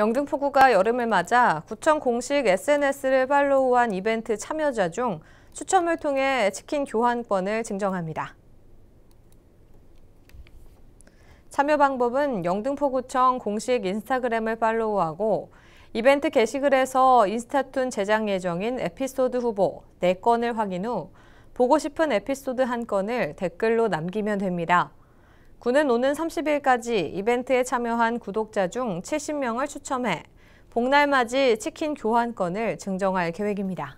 영등포구가 여름을 맞아 구청 공식 SNS를 팔로우한 이벤트 참여자 중 추첨을 통해 치킨 교환권을 증정합니다. 참여 방법은 영등포구청 공식 인스타그램을 팔로우하고 이벤트 게시글에서 인스타툰 제작 예정인 에피소드 후보 4건을 확인 후 보고 싶은 에피소드 한 건을 댓글로 남기면 됩니다. 군은 오는 30일까지 이벤트에 참여한 구독자 중 70명을 추첨해 복날맞이 치킨 교환권을 증정할 계획입니다.